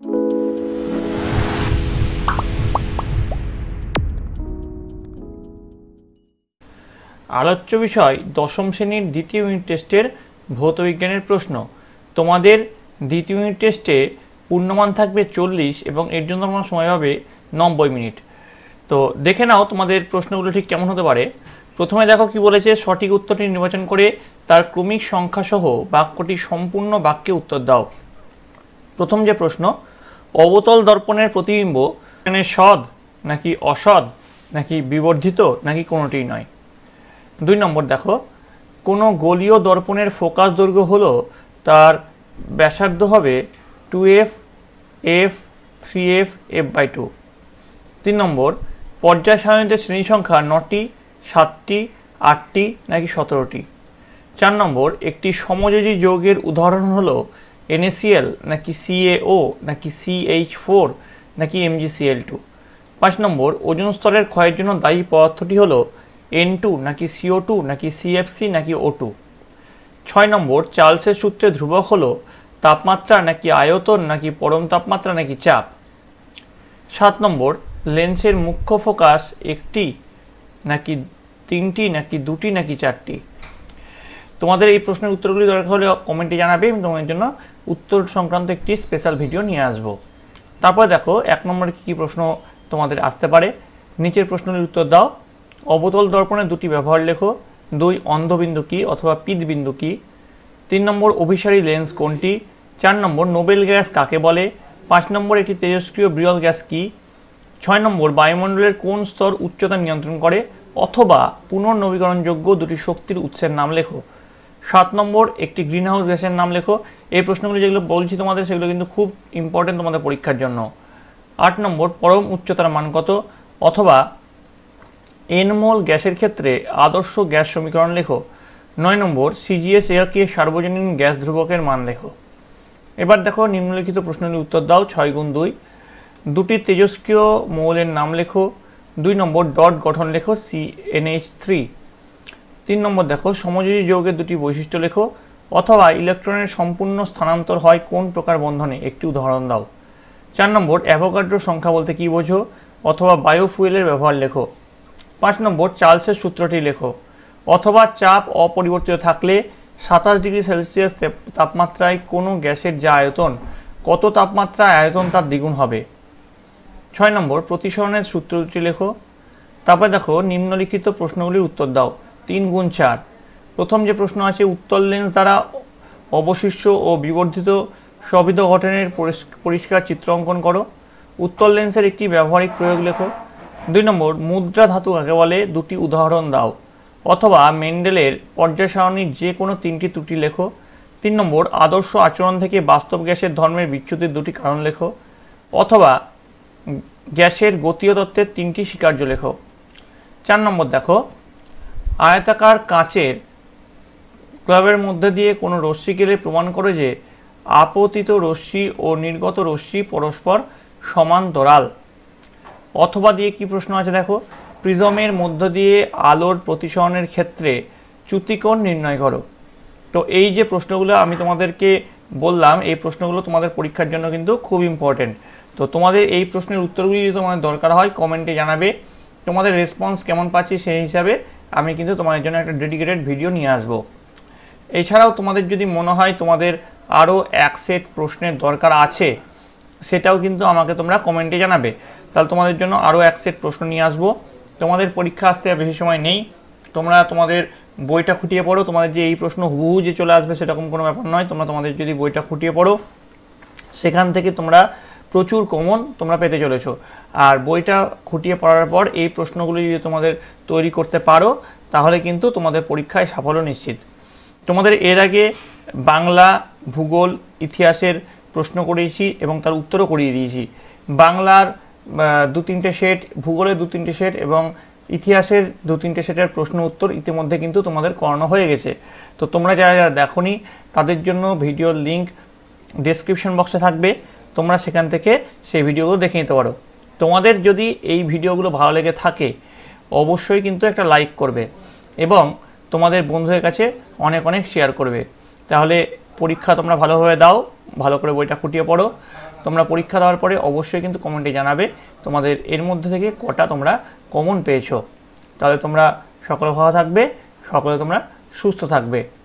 আলোচ্য বিষয় দশম শ্রেণীর দ্বিতীয় ইউনিট টেস্টের ভৌতবিজ্ঞানের প্রশ্ন তোমাদের দ্বিতীয় ইউনিট টেস্টে পূর্ণমান থাকবে চল্লিশ এবং এর জন্য তোমার সময় হবে নব্বই মিনিট তো দেখে নাও তোমাদের প্রশ্নগুলো ঠিক কেমন হতে পারে প্রথমে দেখো কি বলেছে সঠিক উত্তরটি নির্বাচন করে তার ক্রমিক সংখ্যাসহ বাক্যটি সম্পূর্ণ বাক্যে উত্তর দাও প্রথম যে প্রশ্ন অবতল দর্পণের প্রতিবিম্ব এখানে সদ নাকি অসদ নাকি বিবর্ধিত নাকি কোনোটি নয় দুই নম্বর দেখো কোনো গোলীয় দর্পণের ফোকাস দৈর্ঘ্য হলো তার ব্যাসার্ধ হবে two F F three F F by two তিন নম্বর পর্যায় সারণীতে শ্রেণী সংখ্যা নটি সাতটি আটটি নাকি সতেরোটি চার নম্বর একটি সমযোজী যোগের উদাহরণ হলো NACL নাকি CAO নাকি CH4 ফোর নাকি MgCl2 টু পাঁচ নম্বর ওজন স্তরের ক্ষয়ের জন্য দায়ী পদার্থটি হল এন টু নাকি সিও টু নাকি সিএফসি নাকি ও টু ছয় নম্বর চার্লসের সূত্রে ধ্রুবক হল তাপমাত্রা নাকি আয়তন নাকি পরম তাপমাত্রা নাকি চাপ সাত নম্বর লেন্সের মুখ্য ফোকাস একটি নাকি তিনটি নাকি দুটি নাকি চারটি তোমাদের এই প্রশ্নের উত্তরগুলি দরকার হলে কমেন্টে জানাবে আমি তোমাদের জন্য উত্তর সংক্রান্ত একটি স্পেশাল ভিডিও নিয়ে আসব তারপর দেখো এক নম্বরে কী প্রশ্ন তোমাদের আসতে পারে নিচের প্রশ্নের উত্তর দাও অবতল দর্পণের দুটি ব্যবহার লেখো দুই অন্ধবিন্দু কী অথবা পিতবিন্দু কী তিন নম্বর অভিসারী লেন্স কোনটি চার নম্বর নোবেল গ্যাস কাকে বলে পাঁচ নম্বর একটি তেজস্ক্রিয় বিরল গ্যাস কী ছয় নম্বর বায়ুমণ্ডলের কোন স্তর উচ্চতা নিয়ন্ত্রণ করে অথবা পুনর্নবীকরণযোগ্য দুটি শক্তির উৎসের নাম লেখো সাত নম্বর একটি গ্রিন হাউস গ্যাসের নাম লেখো এই প্রশ্নগুলো যেগুলো বলছি তোমাদের সেগুলো কিন্তু খুব ইম্পর্টেন্ট তোমাদের পরীক্ষার জন্য আট নম্বর পরম উচ্চতার মান কত অথবা এনমোল গ্যাসের ক্ষেত্রে আদর্শ গ্যাস সমীকরণ লেখো নয় নম্বর সিজিএস এয়ারকে সার্বজনীন গ্যাস ধ্রুবকের মান লেখো এবার দেখো নিম্নলিখিত প্রশ্নগুলির উত্তর দাও ছয় গুণ দুই দুটি তেজস্ক্রিয় মৌলের নাম লেখো দুই নম্বর ডট গঠন লেখো সি এইচ থ্রি তিন নম্বর দেখো সমযোজী যৌগের দুটি বৈশিষ্ট্য লেখো অথবা ইলেকট্রনের সম্পূর্ণ স্থানান্তর হয় কোন প্রকার বন্ধনে একটি উদাহরণ দাও চার নম্বর অ্যাভোকাড্রো সংখ্যা বলতে কি বোঝো অথবা বায়োফুয়েলের ব্যবহার লেখো পাঁচ নম্বর চার্লসের সূত্রটি লেখো অথবা চাপ অপরিবর্তিত থাকলে সাতাশ ডিগ্রি সেলসিয়াস তাপমাত্রায় কোনো গ্যাসের যা আয়তন কত তাপমাত্রায় আয়তন তার দ্বিগুণ হবে ছয় নম্বর প্রতিসরণের সূত্রটি লেখো তারপরে দেখো নিম্নলিখিত প্রশ্নগুলির উত্তর দাও তিন গুণ চার প্রথম যে প্রশ্ন আছে উত্তল লেন্স দ্বারা অবশিষ্ট ও বিবর্ধিত সবিধ গঠনের পরিষ্কার চিত্র অঙ্কন করো উত্তল লেন্সের একটি ব্যবহারিক প্রয়োগ লেখো দুই নম্বর মুদ্রা ধাতু কাকে বলে দুটি উদাহরণ দাও অথবা মেন্ডেলের পর্যায় সারণীর যে কোনো তিনটি ত্রুটি লেখো তিন নম্বর আদর্শ আচরণ থেকে বাস্তব গ্যাসের ধর্মের বিচ্যুতির দুটি কারণ লেখো অথবা গ্যাসের গতীয় তত্ত্বের তিনটি স্বীকার্য লেখো চার নম্বর দেখো আয়তাকার কাঁচের ক্লাবের মধ্যে দিয়ে কোনো রশ্মি গেলে প্রমাণ করে যে আপতিত রশ্মি ও নির্গত রশ্মি পরস্পর সমান্তরাল অথবা দিয়ে কি প্রশ্ন আছে দেখো প্রিজমের মধ্য দিয়ে আলোর প্রতিসরণের ক্ষেত্রে চ্যুতিকোণ নির্ণয় করো তো এই যে প্রশ্নগুলো আমি তোমাদেরকে বললাম এই প্রশ্নগুলো তোমাদের পরীক্ষার জন্য কিন্তু খুব ইম্পর্টেন্ট তো তোমাদের এই প্রশ্নের উত্তরগুলি যদি তোমাদের দরকার হয় কমেন্টে জানাবে তোমাদের রেসপন্স কেমন পাচ্ছি সেই হিসাবে আমি কিন্তু তোমাদের জন্য একটা ডেডিকেটেড ভিডিও নিয়ে আসব এছাড়াও তোমাদের যদি মনে হয় তোমাদের আরও এক সেট প্রশ্নের দরকার আছে সেটাও কিন্তু আমাকে তোমরা কমেন্টে জানাবে তাহলে তোমাদের জন্য আরও এক সেট প্রশ্ন নিয়ে আসব তোমাদের পরীক্ষা আসতে বেশি সময় নেই তোমরা তোমাদের বইটা খুঁটিয়ে পড়ো তোমাদের যে এই প্রশ্ন হুবহু যে চলে আসবে সেরকম কোনো ব্যাপার নয় তোমরা তোমাদের যদি বইটা খুঁটিয়ে পড়ো সেখান থেকে তোমরা প্রচুর কমন তোমরা পেতে চলেছো আর বইটা খুঁটিয়ে পড়ার পর এই প্রশ্নগুলো যদি তোমাদের তৈরি করতে পারো তাহলে কিন্তু তোমাদের পরীক্ষায় সাফল্য নিশ্চিত তোমাদের এর আগে বাংলা ভূগোল ইতিহাসের প্রশ্ন করেছি এবং তার উত্তরও করিয়ে দিয়েছি বাংলার দু তিনটে সেট ভূগোলের দু তিনটে সেট এবং ইতিহাসের দু তিনটে সেটের প্রশ্ন উত্তর ইতিমধ্যে কিন্তু তোমাদের করানো হয়ে গেছে তো তোমরা যারা যারা দেখো তাদের জন্য ভিডিওর লিঙ্ক ডিসক্রিপশন বক্সে থাকবে তোমরা সেখান থেকে সেই ভিডিওগুলো দেখে নিতে পারো তোমাদের যদি এই ভিডিওগুলো ভালো লেগে থাকে অবশ্যই কিন্তু একটা লাইক করবে এবং তোমাদের বন্ধুদের কাছে অনেক অনেক শেয়ার করবে তাহলে পরীক্ষা তোমরা ভালোভাবে দাও ভালো করে বইটা খুঁটিয়ে পড়ো তোমরা পরীক্ষা দেওয়ার পরে অবশ্যই কিন্তু কমেন্টে জানাবে তোমাদের এর মধ্যে থেকে কটা তোমরা কমন পেয়েছো তাহলে তোমরা সকলে ভালো থাকবে সকলে তোমরা সুস্থ থাকবে